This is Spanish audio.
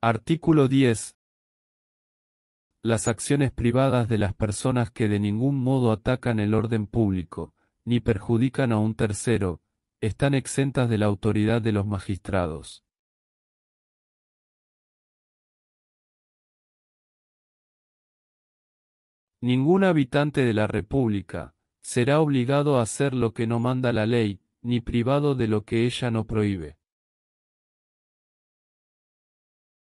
Artículo 10. Las acciones privadas de las personas que de ningún modo atacan el orden público, ni perjudican a un tercero, están exentas de la autoridad de los magistrados. Ningún habitante de la República será obligado a hacer lo que no manda la ley, ni privado de lo que ella no prohíbe.